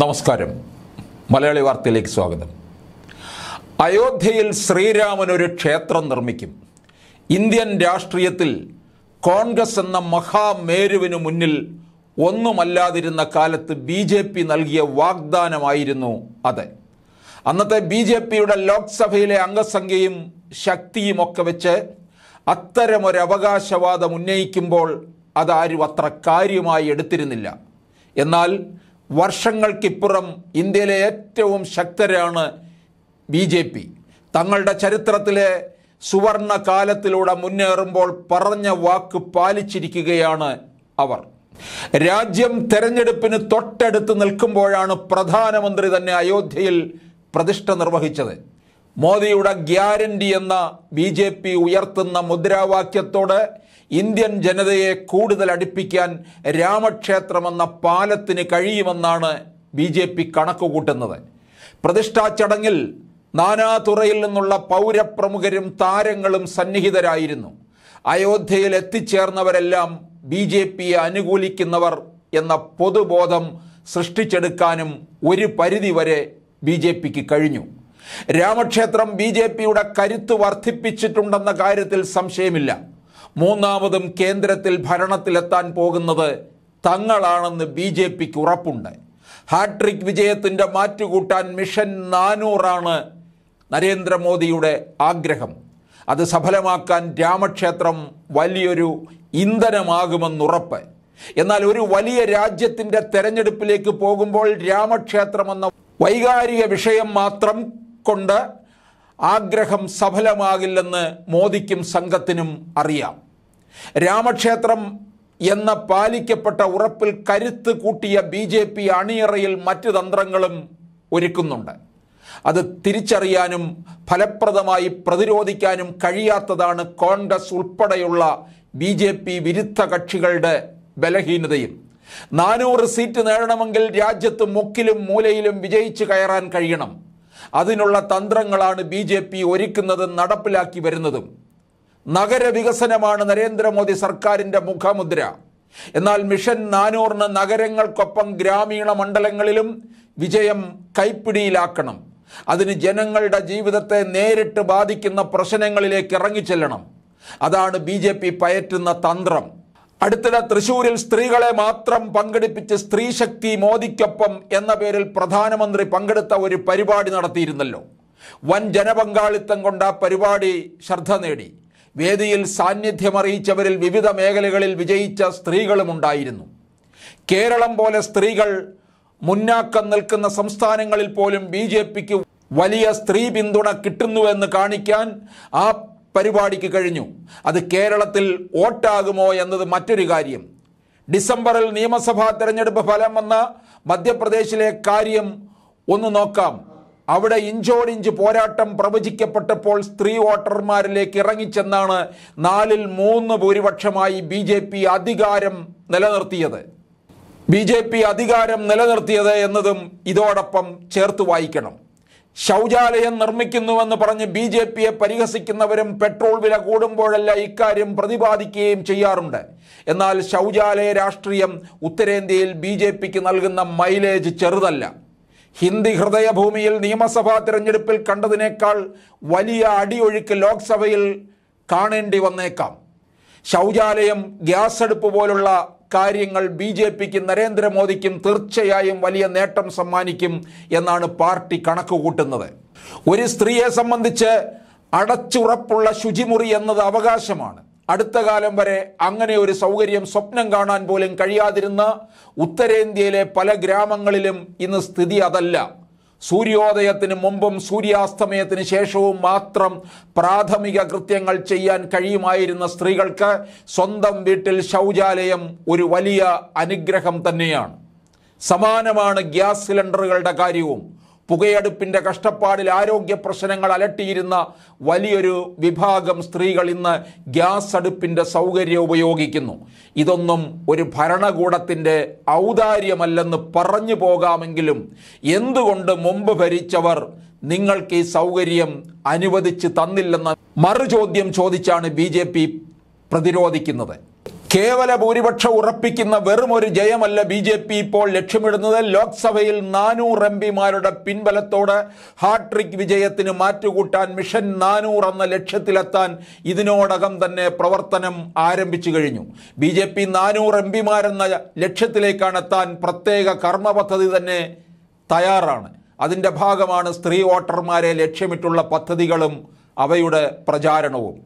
നമസ്കാരം മലയാളി വാർത്തയിലേക്ക് സ്വാഗതം അയോധ്യയിൽ ശ്രീരാമനൊരു ക്ഷേത്രം നിർമ്മിക്കും ഇന്ത്യൻ രാഷ്ട്രീയത്തിൽ കോൺഗ്രസ് എന്ന മഹാമേരുവിന് മുന്നിൽ ഒന്നുമല്ലാതിരുന്ന കാലത്ത് ബി ജെ പി നൽകിയ വാഗ്ദാനമായിരുന്നു അത് അന്നത്തെ ബി ജെ പിയുടെ ലോക്സഭയിലെ അംഗസംഖ്യയും ശക്തിയും ഒക്കെ വെച്ച് അത്തരമൊരവകാശവാദം ഉന്നയിക്കുമ്പോൾ അതാരും അത്ര കാര്യമായി എടുത്തിരുന്നില്ല എന്നാൽ വർഷങ്ങൾക്കിപ്പുറം ഇന്ത്യയിലെ ഏറ്റവും ശക്തരാണ് ബി ജെ പി തങ്ങളുടെ ചരിത്രത്തിലെ സുവർണ കാലത്തിലൂടെ മുന്നേറുമ്പോൾ പറഞ്ഞ വാക്ക് പാലിച്ചിരിക്കുകയാണ് അവർ രാജ്യം തെരഞ്ഞെടുപ്പിന് തൊട്ടടുത്ത് നിൽക്കുമ്പോഴാണ് പ്രധാനമന്ത്രി തന്നെ അയോധ്യയിൽ പ്രതിഷ്ഠ നിർവഹിച്ചത് മോദിയുടെ ഗ്യാരണ്ടി എന്ന ബി ജെ പി ഉയർത്തുന്ന മുദ്രാവാക്യത്തോട് ഇന്ത്യൻ ജനതയെ കൂടുതൽ അടുപ്പിക്കാൻ രാമക്ഷേത്രമെന്ന പാലത്തിന് കഴിയുമെന്നാണ് ബി ജെ പി കണക്കുകൂട്ടുന്നത് പ്രതിഷ്ഠാ ചടങ്ങിൽ നാനാതുറയിൽ നിന്നുള്ള പൗരപ്രമുഖരും താരങ്ങളും സന്നിഹിതരായിരുന്നു അയോധ്യയിൽ എത്തിച്ചേർന്നവരെല്ലാം ബി ജെ പിയെ അനുകൂലിക്കുന്നവർ എന്ന പൊതുബോധം സൃഷ്ടിച്ചെടുക്കാനും ഒരു പരിധിവരെ ബി ജെ പിക്ക് കഴിഞ്ഞു രാമക്ഷേത്രം ബി ജെ പിയുടെ കരുത്ത് വർദ്ധിപ്പിച്ചിട്ടുണ്ടെന്ന കാര്യത്തിൽ സംശയമില്ല മൂന്നാമതും കേന്ദ്രത്തിൽ ഭരണത്തിലെത്താൻ പോകുന്നത് തങ്ങളാണെന്ന് ബി ജെ പിക്ക് ഉറപ്പുണ്ട് ഹാട്രിക് വിജയത്തിൻ്റെ മാറ്റുകൂട്ടാൻ മിഷൻ നാനൂറാണ് നരേന്ദ്രമോദിയുടെ ആഗ്രഹം അത് സഫലമാക്കാൻ രാമക്ഷേത്രം വലിയൊരു ഇന്ധനമാകുമെന്നുറപ്പ് എന്നാൽ ഒരു വലിയ രാജ്യത്തിൻ്റെ തെരഞ്ഞെടുപ്പിലേക്ക് പോകുമ്പോൾ രാമക്ഷേത്രമെന്ന വൈകാരിക വിഷയം മാത്രം കൊണ്ട് ആഗ്രഹം സഫലമാകില്ലെന്ന് മോദിക്കും സംഘത്തിനും അറിയാം രാമക്ഷേത്രം എന്ന പാലിക്കപ്പെട്ട ഉറപ്പിൽ കരുത്ത് കൂട്ടിയ ബി ജെ പി അണിയറയിൽ മറ്റ് തന്ത്രങ്ങളും ഒരുക്കുന്നുണ്ട് അത് തിരിച്ചറിയാനും ഫലപ്രദമായി പ്രതിരോധിക്കാനും കഴിയാത്തതാണ് കോൺഗ്രസ് ഉൾപ്പെടെയുള്ള ബി ജെ പി വിരുദ്ധ കക്ഷികളുടെ ബലഹീനതയും നാനൂറ് സീറ്റ് നേടണമെങ്കിൽ രാജ്യത്ത് മുക്കിലും മൂലയിലും വിജയിച്ചു കയറാൻ കഴിയണം അതിനുള്ള തന്ത്രങ്ങളാണ് ബി ജെ പി ഒരുക്കുന്നതും നടപ്പിലാക്കി വരുന്നതും നഗരവികസനമാണ് നരേന്ദ്രമോദി സർക്കാരിൻ്റെ മുഖമുദ്ര എന്നാൽ മിഷൻ നാനൂറിന് നഗരങ്ങൾക്കൊപ്പം ഗ്രാമീണ മണ്ഡലങ്ങളിലും വിജയം കൈപ്പിടിയിലാക്കണം അതിന് ജനങ്ങളുടെ ജീവിതത്തെ നേരിട്ട് ബാധിക്കുന്ന പ്രശ്നങ്ങളിലേക്ക് ഇറങ്ങിച്ചെല്ലണം അതാണ് ബി പയറ്റുന്ന തന്ത്രം അടുത്തിടെ തൃശൂരിൽ സ്ത്രീകളെ മാത്രം പങ്കെടുപ്പിച്ച് സ്ത്രീശക്തി മോദിക്കൊപ്പം എന്ന പേരിൽ പ്രധാനമന്ത്രി പങ്കെടുത്ത ഒരു പരിപാടി നടത്തിയിരുന്നല്ലോ വൻ ജനപങ്കാളിത്തം കൊണ്ട് ആ പരിപാടി ശ്രദ്ധ നേടി വേദിയിൽ സാന്നിധ്യമറിയിച്ചവരിൽ വിവിധ മേഖലകളിൽ വിജയിച്ച സ്ത്രീകളും ഉണ്ടായിരുന്നു കേരളം പോലെ സ്ത്രീകൾ മുന്നാക്കം നിൽക്കുന്ന സംസ്ഥാനങ്ങളിൽ പോലും ബി വലിയ സ്ത്രീ പിന്തുണ കിട്ടുന്നുവെന്ന് കാണിക്കാൻ ആ പരിപാടിക്ക് കഴിഞ്ഞു അത് കേരളത്തിൽ വോട്ടാകുമോ എന്നത് മറ്റൊരു കാര്യം ഡിസംബറിൽ നിയമസഭാ തെരഞ്ഞെടുപ്പ് ഫലം വന്ന മധ്യപ്രദേശിലെ കാര്യം ഒന്ന് നോക്കാം അവിടെ ഇഞ്ചോടിഞ്ച് പോരാട്ടം പ്രവചിക്കപ്പെട്ടപ്പോൾ സ്ത്രീ വോട്ടർമാരിലേക്ക് ഇറങ്ങിച്ചെന്നാണ് നാലിൽ മൂന്ന് ഭൂരിപക്ഷമായി ബി ജെ പി അധികാരം നിലനിർത്തിയത് ബി ജെ പി അധികാരം നിലനിർത്തിയത് എന്നതും ഇതോടൊപ്പം ചേർത്ത് വായിക്കണം ശൗചാലയം നിർമ്മിക്കുന്നുവെന്ന് പറഞ്ഞ് ബി ജെ പിയെ പരിഹസിക്കുന്നവരും പെട്രോൾ വില കൂടുമ്പോഴല്ല ഇക്കാര്യം പ്രതിപാദിക്കുകയും ചെയ്യാറുണ്ട് എന്നാൽ ശൗചാലയ രാഷ്ട്രീയം ഉത്തരേന്ത്യയിൽ ബി ജെ പിക്ക് നൽകുന്ന മൈലേജ് ചെറുതല്ല ഹിന്ദി ഹൃദയഭൂമിയിൽ നിയമസഭാ തിരഞ്ഞെടുപ്പിൽ കണ്ടതിനേക്കാൾ വലിയ അടിയൊഴുക്ക് ലോക്സഭയിൽ കാണേണ്ടി വന്നേക്കാം ശൗചാലയം ഗ്യാസ് അടുപ്പ് പോലുള്ള കാര്യങ്ങൾ ബി ജെ പിക്കും നരേന്ദ്രമോദിക്കും തീർച്ചയായും വലിയ നേട്ടം സമ്മാനിക്കും എന്നാണ് പാർട്ടി കണക്ക് കൂട്ടുന്നത് ഒരു സ്ത്രീയെ സംബന്ധിച്ച് അടച്ചുറപ്പുള്ള ശുചിമുറി എന്നത് അവകാശമാണ് അടുത്ത കാലം വരെ അങ്ങനെ ഒരു സൗകര്യം സ്വപ്നം കാണാൻ പോലും കഴിയാതിരുന്ന ഉത്തരേന്ത്യയിലെ പല ഗ്രാമങ്ങളിലും ഇന്ന് സ്ഥിതി അതല്ല സൂര്യോദയത്തിന് മുമ്പും സൂര്യാസ്തമയത്തിന് ശേഷവും മാത്രം പ്രാഥമിക കൃത്യങ്ങൾ ചെയ്യാൻ കഴിയുമായിരുന്ന സ്ത്രീകൾക്ക് സ്വന്തം വീട്ടിൽ ശൗചാലയം ഒരു വലിയ അനുഗ്രഹം തന്നെയാണ് സമാനമാണ് ഗ്യാസ് സിലിണ്ടറുകളുടെ കാര്യവും പുകയെടുപ്പിൻ്റെ കഷ്ടപ്പാടിൽ ആരോഗ്യ പ്രശ്നങ്ങൾ അലട്ടിയിരുന്ന വലിയൊരു വിഭാഗം സ്ത്രീകൾ ഇന്ന് ഗ്യാസ് അടുപ്പിൻ്റെ സൗകര്യം ഉപയോഗിക്കുന്നു ഇതൊന്നും ഒരു ഭരണകൂടത്തിൻ്റെ ഔദാര്യമല്ലെന്ന് പറഞ്ഞു പോകാമെങ്കിലും എന്തുകൊണ്ട് മുമ്പ് ഭരിച്ചവർ നിങ്ങൾക്ക് ഈ സൗകര്യം അനുവദിച്ച് തന്നില്ലെന്ന മറുചോദ്യം ചോദിച്ചാണ് ബി പ്രതിരോധിക്കുന്നത് കേവല ഭൂരിപക്ഷം ഉറപ്പിക്കുന്ന വെറും ഒരു ജയമല്ല ബി ജെ പി ഇപ്പോൾ ലക്ഷ്യമിടുന്നത് ലോക്സഭയിൽ നാനൂറ് എം പിമാരുടെ പിൻബലത്തോട് ഹാട്രിക് വിജയത്തിന് മാറ്റുകൂട്ടാൻ മിഷൻ നാനൂറ് എന്ന ലക്ഷ്യത്തിലെത്താൻ ഇതിനോടകം തന്നെ പ്രവർത്തനം ആരംഭിച്ചു കഴിഞ്ഞു ബി ജെ പി നാനൂറ് എം പിമാരെന്ന ലക്ഷ്യത്തിലേക്കാണ് എത്താൻ പ്രത്യേക കർമ്മ പദ്ധതി തന്നെ തയ്യാറാണ് അതിൻ്റെ ഭാഗമാണ് സ്ത്രീ വോട്ടർമാരെ ലക്ഷ്യമിട്ടുള്ള പദ്ധതികളും അവയുടെ പ്രചാരണവും